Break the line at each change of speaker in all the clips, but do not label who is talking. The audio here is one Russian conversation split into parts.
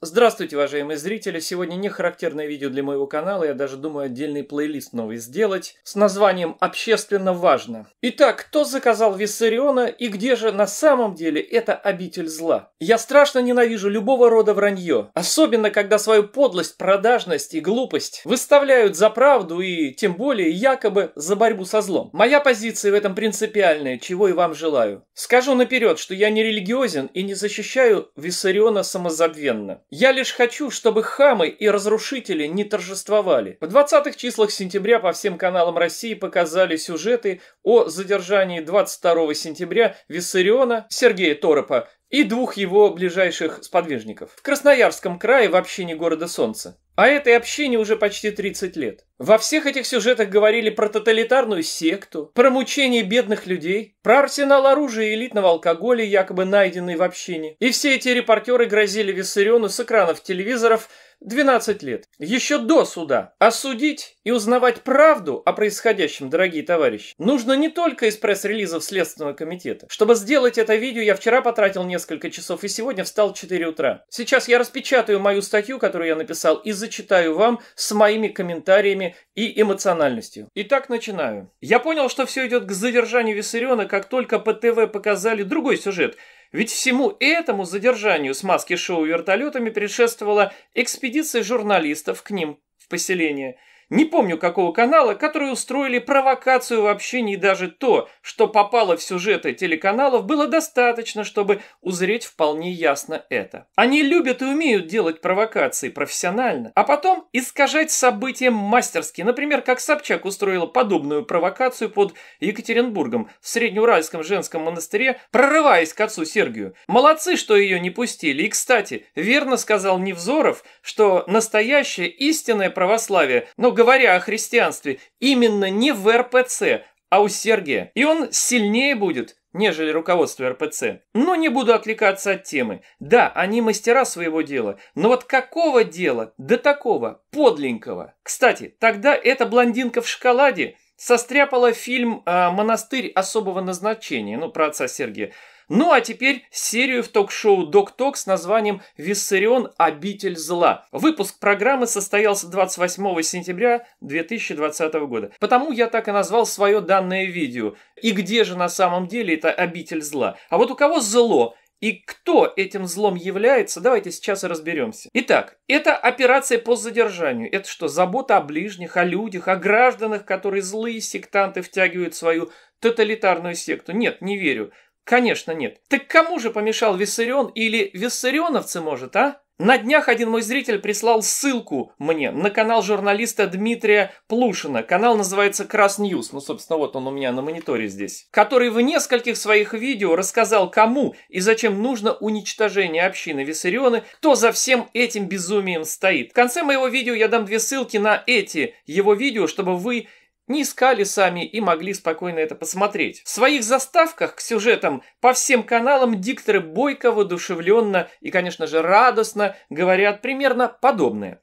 Здравствуйте, уважаемые зрители! Сегодня не характерное видео для моего канала, я даже думаю отдельный плейлист новый сделать с названием «Общественно важно». Итак, кто заказал Виссариона и где же на самом деле это обитель зла? Я страшно ненавижу любого рода вранье, особенно когда свою подлость, продажность и глупость выставляют за правду и тем более якобы за борьбу со злом. Моя позиция в этом принципиальная, чего и вам желаю. Скажу наперед, что я не религиозен и не защищаю Виссариона самозабвенно. Я лишь хочу, чтобы хамы и разрушители не торжествовали. В 20-х числах сентября по всем каналам России показали сюжеты о задержании 22 сентября Виссариона Сергея Торопа и двух его ближайших сподвижников. В Красноярском крае в общине города Солнца. А этой общине уже почти 30 лет. Во всех этих сюжетах говорили про тоталитарную секту, про мучение бедных людей, про арсенал оружия и элитного алкоголя, якобы найденный в общине. И все эти репортеры грозили Виссариону с экранов телевизоров – 12 лет. Еще до суда. Осудить и узнавать правду о происходящем, дорогие товарищи, нужно не только из пресс-релизов Следственного комитета. Чтобы сделать это видео, я вчера потратил несколько часов и сегодня встал в 4 утра. Сейчас я распечатаю мою статью, которую я написал, и зачитаю вам с моими комментариями и эмоциональностью. Итак, начинаю. Я понял, что все идет к задержанию Виссариона, как только по ТВ показали другой сюжет – ведь всему этому задержанию с маски шоу вертолетами предшествовала экспедиция журналистов к ним в поселение – не помню какого канала, которые устроили провокацию в общении даже то, что попало в сюжеты телеканалов, было достаточно, чтобы узреть вполне ясно это. Они любят и умеют делать провокации профессионально, а потом искажать события мастерски. Например, как Собчак устроила подобную провокацию под Екатеринбургом в Среднеуральском женском монастыре, прорываясь к отцу Сергию. Молодцы, что ее не пустили. И, кстати, верно сказал Невзоров, что настоящее истинное православие, но говоря о христианстве именно не в РПЦ, а у Сергия. И он сильнее будет, нежели руководство РПЦ. Но не буду отвлекаться от темы. Да, они мастера своего дела, но вот какого дела Да такого подленького? Кстати, тогда эта блондинка в шоколаде состряпала фильм а, «Монастырь особого назначения», ну, про отца Сергия. Ну а теперь серию в ток-шоу «Док-Ток» с названием «Виссарион. Обитель зла». Выпуск программы состоялся 28 сентября 2020 года. Потому я так и назвал свое данное видео. И где же на самом деле это обитель зла? А вот у кого зло? И кто этим злом является, давайте сейчас и разберемся. Итак, это операция по задержанию. Это что, забота о ближних, о людях, о гражданах, которые злые сектанты втягивают в свою тоталитарную секту? Нет, не верю. Конечно, нет. Так кому же помешал Виссарион или виссарионовцы, может, а? На днях один мой зритель прислал ссылку мне на канал журналиста Дмитрия Плушина. Канал называется Крас Ньюс, ну, собственно, вот он у меня на мониторе здесь. Который в нескольких своих видео рассказал, кому и зачем нужно уничтожение общины Виссарионы, кто за всем этим безумием стоит. В конце моего видео я дам две ссылки на эти его видео, чтобы вы не искали сами и могли спокойно это посмотреть. В своих заставках к сюжетам по всем каналам дикторы бойко, воодушевленно и, конечно же, радостно говорят примерно подобное.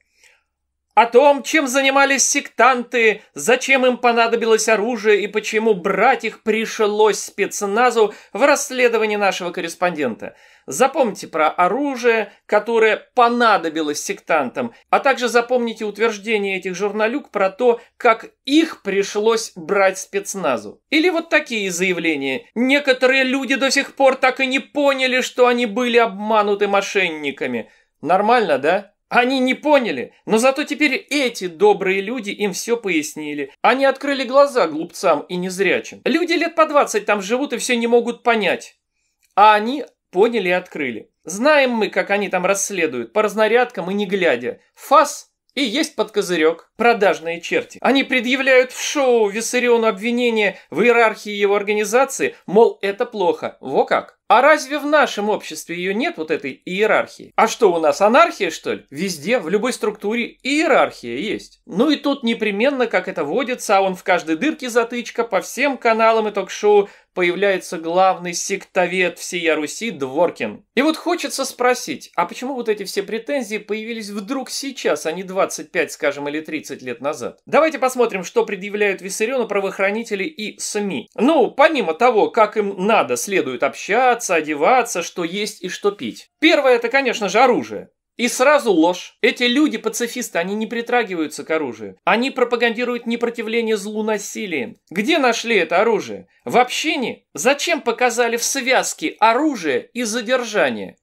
О том, чем занимались сектанты, зачем им понадобилось оружие и почему брать их пришлось спецназу в расследовании нашего корреспондента. Запомните про оружие, которое понадобилось сектантам, а также запомните утверждение этих журналюк про то, как их пришлось брать спецназу. Или вот такие заявления. Некоторые люди до сих пор так и не поняли, что они были обмануты мошенниками. Нормально, да? Они не поняли, но зато теперь эти добрые люди им все пояснили. Они открыли глаза глупцам и незрячим. Люди лет по 20 там живут и все не могут понять. А они поняли и открыли. Знаем мы, как они там расследуют, по разнарядкам и не глядя. ФАС и есть под козырек. Продажные черти. Они предъявляют в шоу Виссариону обвинение в иерархии его организации, мол, это плохо. Во как. А разве в нашем обществе ее нет, вот этой иерархии? А что у нас, анархия, что ли? Везде, в любой структуре иерархия есть. Ну и тут непременно, как это водится, а он в каждой дырке затычка, по всем каналам и ток-шоу появляется главный сектовед всея Руси Дворкин. И вот хочется спросить, а почему вот эти все претензии появились вдруг сейчас, а не 25, скажем, или 30 лет назад? Давайте посмотрим, что предъявляют Виссариону правоохранители и СМИ. Ну, помимо того, как им надо, следует общаться, одеваться, что есть и что пить. Первое, это, конечно же, оружие. И сразу ложь. Эти люди пацифисты, они не притрагиваются к оружию. Они пропагандируют непротивление злу насилием. Где нашли это оружие? В общине? Зачем показали в связке оружие и задержание?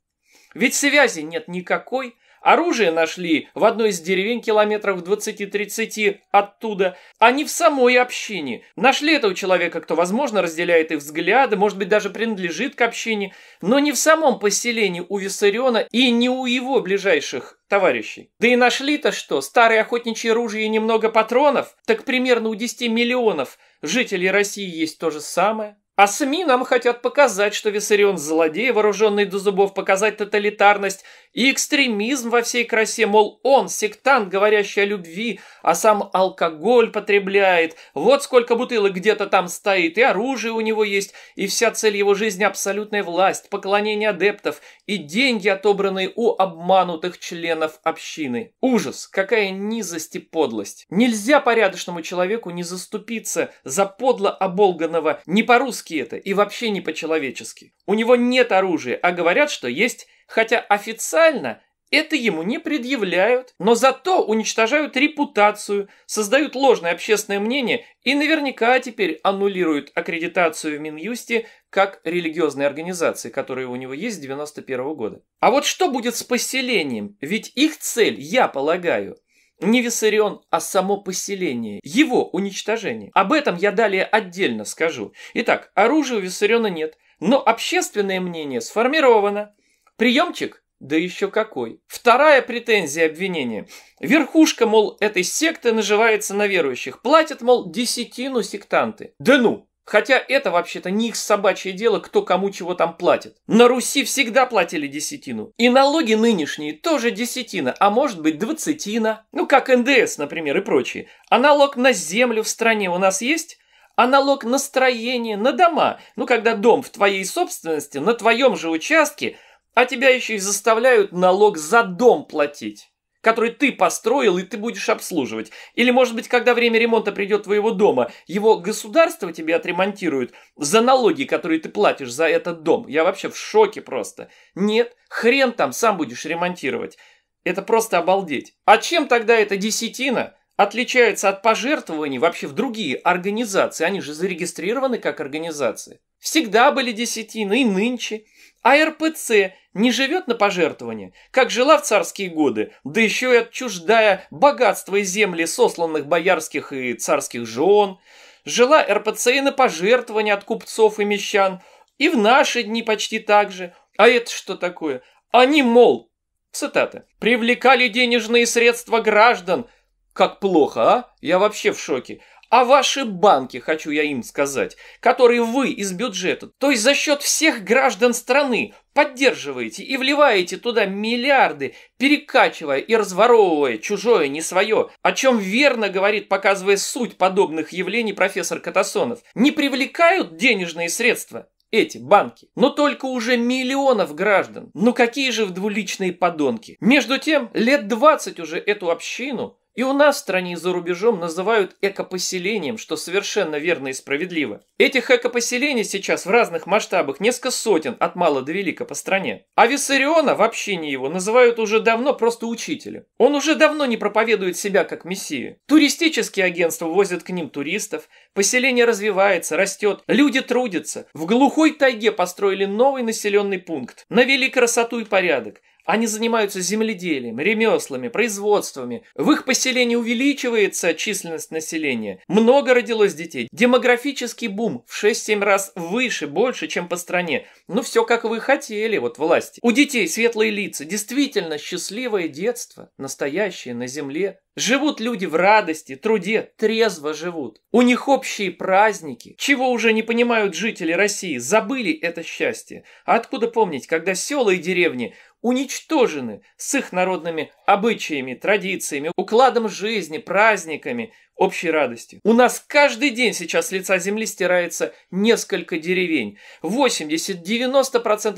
Ведь связи нет никакой, Оружие нашли в одной из деревень километров 20-30 оттуда, а не в самой общине. Нашли этого человека, кто, возможно, разделяет их взгляды, может быть, даже принадлежит к общине, но не в самом поселении у Виссариона и не у его ближайших товарищей. Да и нашли-то что? Старые охотничьи ружья и немного патронов? Так примерно у 10 миллионов жителей России есть то же самое. А СМИ нам хотят показать, что Виссарион злодей, вооруженный до зубов, показать тоталитарность и экстремизм во всей красе, мол, он сектант, говорящий о любви, а сам алкоголь потребляет, вот сколько бутылок где-то там стоит, и оружие у него есть, и вся цель его жизни – абсолютная власть, поклонение адептов и деньги, отобранные у обманутых членов общины. Ужас, какая низость и подлость. Нельзя порядочному человеку не заступиться за подло оболганного, не по-русски по-мужски это и вообще не по-человечески. У него нет оружия, а говорят, что есть, хотя официально это ему не предъявляют, но зато уничтожают репутацию, создают ложное общественное мнение и наверняка теперь аннулируют аккредитацию в Минюсте как религиозной организации, которая у него есть с 91 -го года. А вот что будет с поселением? Ведь их цель, я полагаю, не Виссарион, а само поселение, его уничтожение. Об этом я далее отдельно скажу. Итак, оружия у Виссариона нет, но общественное мнение сформировано. Приемчик да еще какой. Вторая претензия обвинения. Верхушка, мол, этой секты наживается на верующих. Платят, мол, десятину сектанты. Да ну! Хотя это вообще-то не их собачье дело, кто кому чего там платит. На Руси всегда платили десятину. И налоги нынешние тоже десятина, а может быть двадцатина. Ну как НДС, например, и прочие. А налог на землю в стране у нас есть? а налог на строение, на дома. Ну, когда дом в твоей собственности, на твоем же участке, а тебя еще и заставляют налог за дом платить который ты построил и ты будешь обслуживать. Или, может быть, когда время ремонта придет твоего дома, его государство тебе отремонтирует за налоги, которые ты платишь за этот дом. Я вообще в шоке просто. Нет, хрен там, сам будешь ремонтировать. Это просто обалдеть. А чем тогда эта десятина отличается от пожертвований вообще в другие организации? Они же зарегистрированы как организации. Всегда были десятины и нынче. А РПЦ не живет на пожертвования, как жила в царские годы, да еще и отчуждая богатство и земли сосланных боярских и царских жен. Жила РПЦ и на пожертвования от купцов и мещан, и в наши дни почти так же. А это что такое? Они, мол, цитата, «привлекали денежные средства граждан». Как плохо, а? Я вообще в шоке а ваши банки, хочу я им сказать, которые вы из бюджета, то есть за счет всех граждан страны, поддерживаете и вливаете туда миллиарды, перекачивая и разворовывая чужое, не свое, о чем верно говорит, показывая суть подобных явлений профессор Катасонов, не привлекают денежные средства? эти банки, но только уже миллионов граждан. Ну какие же двуличные подонки. Между тем, лет 20 уже эту общину и у нас в стране и за рубежом называют экопоселением, что совершенно верно и справедливо. Этих экопоселений сейчас в разных масштабах несколько сотен от мала до велика по стране. А Виссариона в общении его называют уже давно просто учителем. Он уже давно не проповедует себя как мессию. Туристические агентства возят к ним туристов, поселение развивается, растет, люди трудятся. В глухой тайге построили новый населенный пункт, навели красоту и порядок, они занимаются земледелием, ремеслами, производствами. В их поселении увеличивается численность населения. Много родилось детей. Демографический бум в 6-7 раз выше, больше, чем по стране. Ну все, как вы хотели, вот власти. У детей светлые лица, действительно счастливое детство, настоящее на земле. Живут люди в радости, труде, трезво живут. У них общие праздники, чего уже не понимают жители России, забыли это счастье. А откуда помнить, когда села и деревни уничтожены с их народными обычаями, традициями, укладом жизни, праздниками, общей радостью. У нас каждый день сейчас с лица земли стирается несколько деревень. 80-90%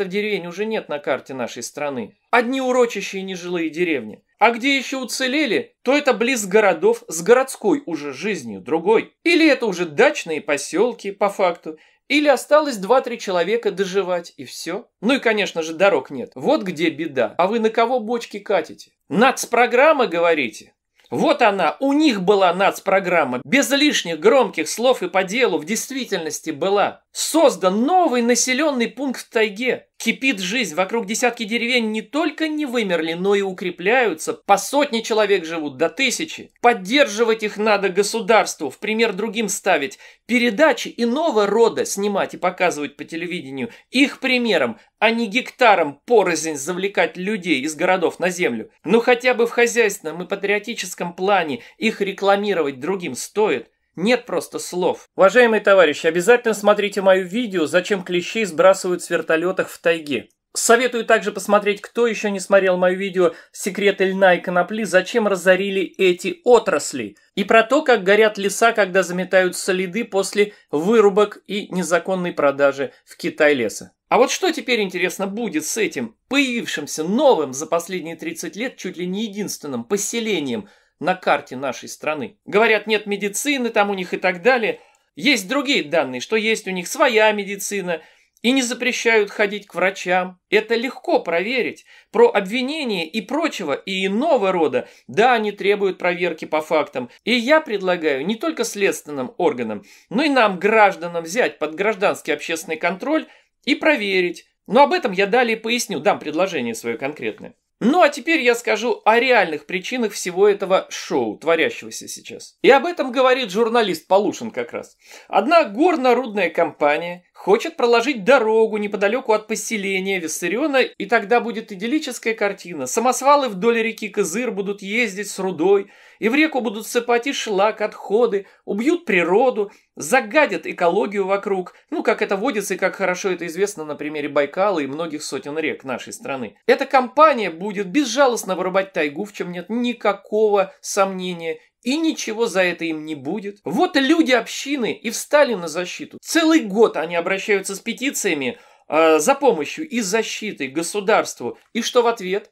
деревень уже нет на карте нашей страны. Одни урочащие нежилые деревни. А где еще уцелели, то это близ городов с городской уже жизнью другой. Или это уже дачные поселки, по факту, или осталось 2-3 человека доживать, и все. Ну и, конечно же, дорог нет. Вот где беда. А вы на кого бочки катите? Нацпрограмма, говорите? Вот она, у них была нацпрограмма, без лишних громких слов и по делу, в действительности была. Создан новый населенный пункт в тайге. Кипит жизнь, вокруг десятки деревень не только не вымерли, но и укрепляются. По сотни человек живут, до тысячи. Поддерживать их надо государству, в пример другим ставить. Передачи иного рода снимать и показывать по телевидению. Их примером, а не гектаром порознь завлекать людей из городов на землю. Но ну, хотя бы в хозяйственном и патриотическом плане их рекламировать другим стоит. Нет просто слов. Уважаемые товарищи, обязательно смотрите мое видео «Зачем клещей сбрасывают с вертолетах в тайге». Советую также посмотреть, кто еще не смотрел мое видео «Секреты льна и конопли. Зачем разорили эти отрасли?» и про то, как горят леса, когда заметают следы после вырубок и незаконной продажи в Китай леса. А вот что теперь интересно будет с этим появившимся новым за последние 30 лет чуть ли не единственным поселением – на карте нашей страны. Говорят, нет медицины там у них и так далее. Есть другие данные, что есть у них своя медицина, и не запрещают ходить к врачам. Это легко проверить. Про обвинения и прочего, и иного рода, да, они требуют проверки по фактам. И я предлагаю не только следственным органам, но и нам, гражданам, взять под гражданский общественный контроль и проверить. Но об этом я далее поясню, дам предложение свое конкретное. Ну а теперь я скажу о реальных причинах всего этого шоу, творящегося сейчас. И об этом говорит журналист Полушин как раз. Одна горнорудная компания, хочет проложить дорогу неподалеку от поселения Виссариона, и тогда будет идиллическая картина. Самосвалы вдоль реки Кызыр будут ездить с рудой, и в реку будут сыпать и шлак, отходы, убьют природу, загадят экологию вокруг, ну, как это водится и как хорошо это известно на примере Байкала и многих сотен рек нашей страны. Эта компания будет безжалостно вырубать тайгу, в чем нет никакого сомнения, и ничего за это им не будет. Вот люди общины и встали на защиту. Целый год они обращаются с петициями э, за помощью и защитой государству. И что в ответ?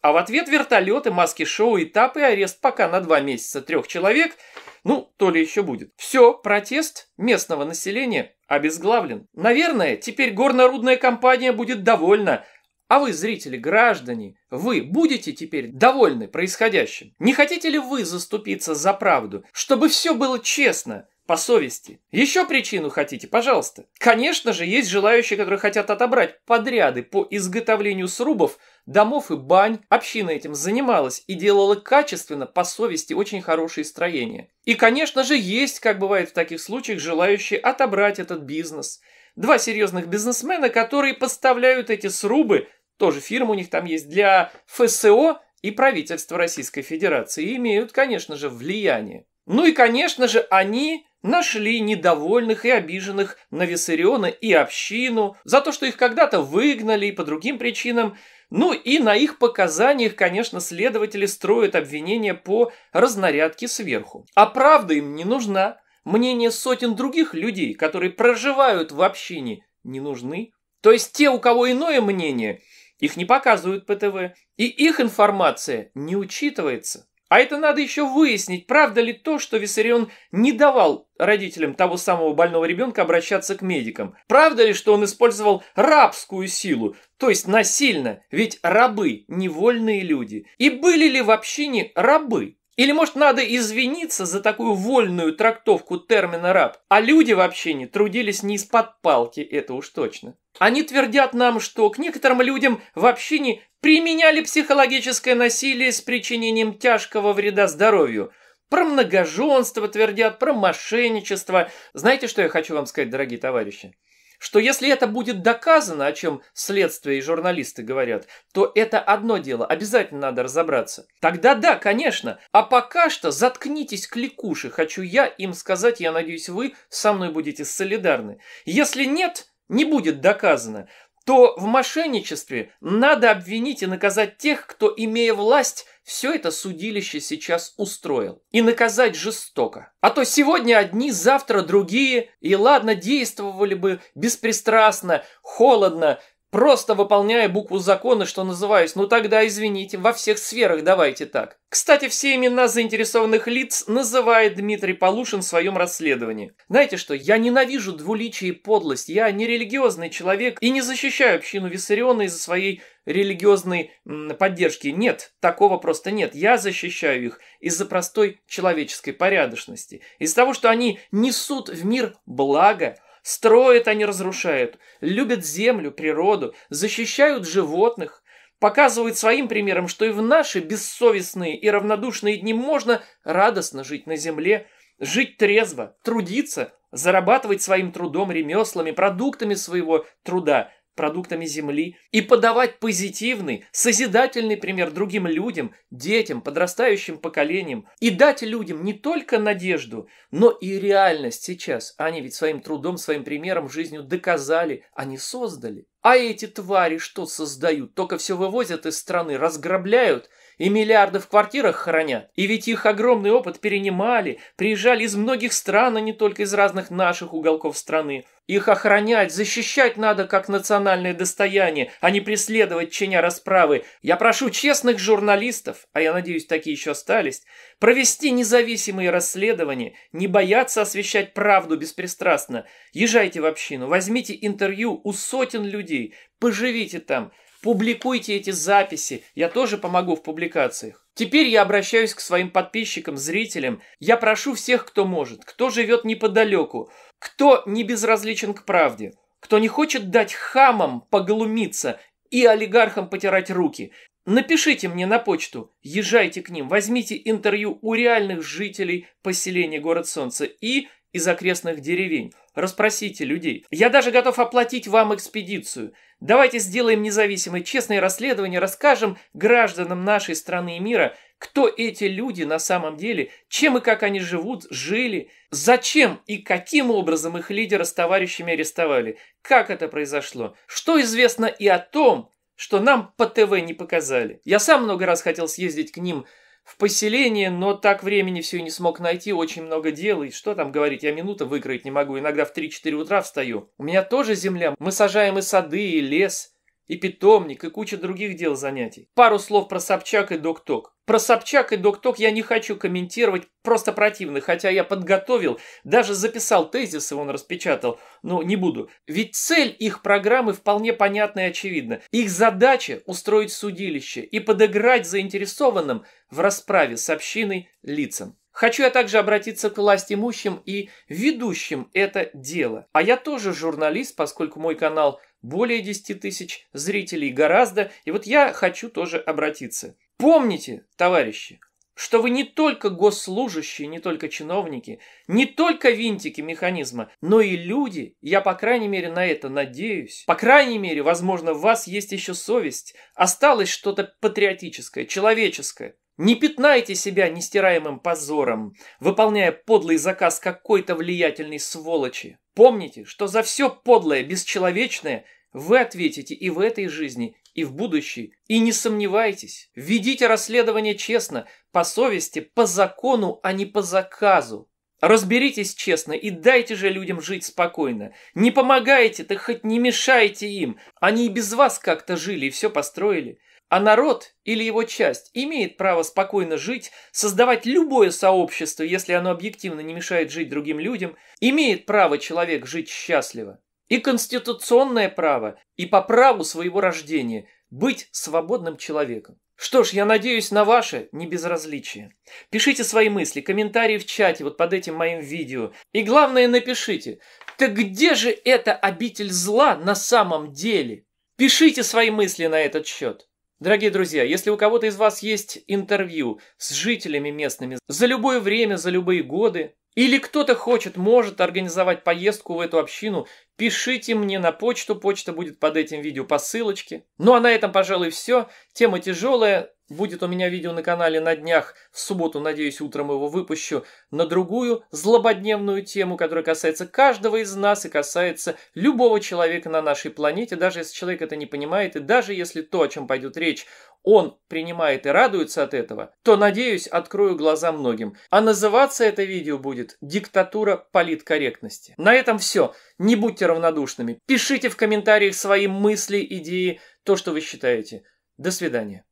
А в ответ вертолеты, маски-шоу, этапы, арест пока на два месяца трех человек. Ну, то ли еще будет. Все, протест местного населения обезглавлен. Наверное, теперь горнорудная компания будет довольна, а вы, зрители, граждане, вы будете теперь довольны происходящим? Не хотите ли вы заступиться за правду, чтобы все было честно, по совести? Еще причину хотите, пожалуйста? Конечно же, есть желающие, которые хотят отобрать подряды по изготовлению срубов, домов и бань. Община этим занималась и делала качественно, по совести, очень хорошие строения. И, конечно же, есть, как бывает в таких случаях, желающие отобрать этот бизнес – два серьезных бизнесмена, которые поставляют эти срубы тоже фирма у них там есть, для ФСО и правительства Российской Федерации. И имеют, конечно же, влияние. Ну и, конечно же, они нашли недовольных и обиженных на Виссариона и общину за то, что их когда-то выгнали и по другим причинам. Ну и на их показаниях, конечно, следователи строят обвинения по разнарядке сверху. А правда им не нужна. Мнение сотен других людей, которые проживают в общине, не нужны. То есть те, у кого иное мнение – их не показывают по ТВ, и их информация не учитывается. А это надо еще выяснить, правда ли то, что Виссарион не давал родителям того самого больного ребенка обращаться к медикам. Правда ли, что он использовал рабскую силу, то есть насильно, ведь рабы – невольные люди. И были ли в общине рабы? Или, может, надо извиниться за такую вольную трактовку термина «раб», а люди вообще не трудились не из-под палки, это уж точно. Они твердят нам, что к некоторым людям вообще не применяли психологическое насилие с причинением тяжкого вреда здоровью. Про многоженство твердят, про мошенничество. Знаете, что я хочу вам сказать, дорогие товарищи? что если это будет доказано, о чем следствие и журналисты говорят, то это одно дело, обязательно надо разобраться. Тогда да, конечно, а пока что заткнитесь, кликуши, хочу я им сказать, я надеюсь, вы со мной будете солидарны. Если нет, не будет доказано, то в мошенничестве надо обвинить и наказать тех, кто, имея власть, все это судилище сейчас устроил. И наказать жестоко. А то сегодня одни, завтра другие. И ладно, действовали бы беспристрастно, холодно, Просто выполняя букву закона, что называюсь, ну тогда, извините, во всех сферах давайте так. Кстати, все имена заинтересованных лиц называет Дмитрий Полушин в своем расследовании. Знаете что, я ненавижу двуличие и подлость, я не религиозный человек и не защищаю общину Виссариона из-за своей религиозной поддержки. Нет, такого просто нет. Я защищаю их из-за простой человеческой порядочности, из-за того, что они несут в мир благо – Строят, а не разрушают, любят землю, природу, защищают животных, показывают своим примером, что и в наши бессовестные и равнодушные дни можно радостно жить на земле, жить трезво, трудиться, зарабатывать своим трудом, ремеслами, продуктами своего труда, продуктами земли и подавать позитивный, созидательный пример другим людям, детям, подрастающим поколениям и дать людям не только надежду, но и реальность сейчас. Они ведь своим трудом, своим примером, жизнью доказали, они создали. А эти твари что создают? Только все вывозят из страны, разграбляют – и миллиарды в квартирах хранят. И ведь их огромный опыт перенимали, приезжали из многих стран, а не только из разных наших уголков страны. Их охранять, защищать надо как национальное достояние, а не преследовать чиня расправы. Я прошу честных журналистов, а я надеюсь, такие еще остались, провести независимые расследования, не бояться освещать правду беспристрастно. Езжайте в общину, возьмите интервью у сотен людей, поживите там – Публикуйте эти записи, я тоже помогу в публикациях. Теперь я обращаюсь к своим подписчикам, зрителям. Я прошу всех, кто может, кто живет неподалеку, кто не безразличен к правде, кто не хочет дать хамам поглумиться и олигархам потирать руки. Напишите мне на почту, езжайте к ним, возьмите интервью у реальных жителей поселения Город Солнца и из окрестных деревень. Расспросите людей. Я даже готов оплатить вам экспедицию. Давайте сделаем независимое честное расследование, расскажем гражданам нашей страны и мира, кто эти люди на самом деле, чем и как они живут, жили, зачем и каким образом их лидера с товарищами арестовали, как это произошло, что известно и о том, что нам по ТВ не показали. Я сам много раз хотел съездить к ним, в поселение, но так времени все и не смог найти, очень много дел, и что там говорить, я минуты выкроить не могу, иногда в 3-4 утра встаю. У меня тоже земля, мы сажаем и сады, и лес, и питомник, и куча других дел занятий. Пару слов про Собчак и Док-Ток. Про Собчак и Док-Ток я не хочу комментировать, просто противно, хотя я подготовил, даже записал тезисы он распечатал, но не буду. Ведь цель их программы вполне понятна и очевидна. Их задача – устроить судилище и подыграть заинтересованным в расправе с общиной лицам. Хочу я также обратиться к власть имущим и ведущим это дело. А я тоже журналист, поскольку мой канал – более 10 тысяч зрителей гораздо. И вот я хочу тоже обратиться. Помните, товарищи, что вы не только госслужащие, не только чиновники, не только винтики механизма, но и люди, я по крайней мере на это надеюсь, по крайней мере, возможно, у вас есть еще совесть, осталось что-то патриотическое, человеческое. Не пятнайте себя нестираемым позором, выполняя подлый заказ какой-то влиятельной сволочи. Помните, что за все подлое, бесчеловечное вы ответите и в этой жизни, и в будущей. И не сомневайтесь, ведите расследование честно, по совести, по закону, а не по заказу. Разберитесь честно и дайте же людям жить спокойно. Не помогайте, так хоть не мешайте им. Они и без вас как-то жили и все построили. А народ или его часть имеет право спокойно жить, создавать любое сообщество, если оно объективно не мешает жить другим людям, имеет право человек жить счастливо. И конституционное право, и по праву своего рождения быть свободным человеком. Что ж, я надеюсь на ваше небезразличие. Пишите свои мысли, комментарии в чате вот под этим моим видео. И главное, напишите, так где же эта обитель зла на самом деле? Пишите свои мысли на этот счет. Дорогие друзья, если у кого-то из вас есть интервью с жителями местными за любое время, за любые годы, или кто-то хочет, может организовать поездку в эту общину, пишите мне на почту, почта будет под этим видео по ссылочке. Ну а на этом, пожалуй, все. Тема тяжелая, Будет у меня видео на канале на днях, в субботу, надеюсь, утром его выпущу, на другую злободневную тему, которая касается каждого из нас и касается любого человека на нашей планете, даже если человек это не понимает, и даже если то, о чем пойдет речь, он принимает и радуется от этого, то, надеюсь, открою глаза многим. А называться это видео будет «Диктатура политкорректности». На этом все. Не будьте равнодушными. Пишите в комментариях свои мысли, идеи, то, что вы считаете. До свидания.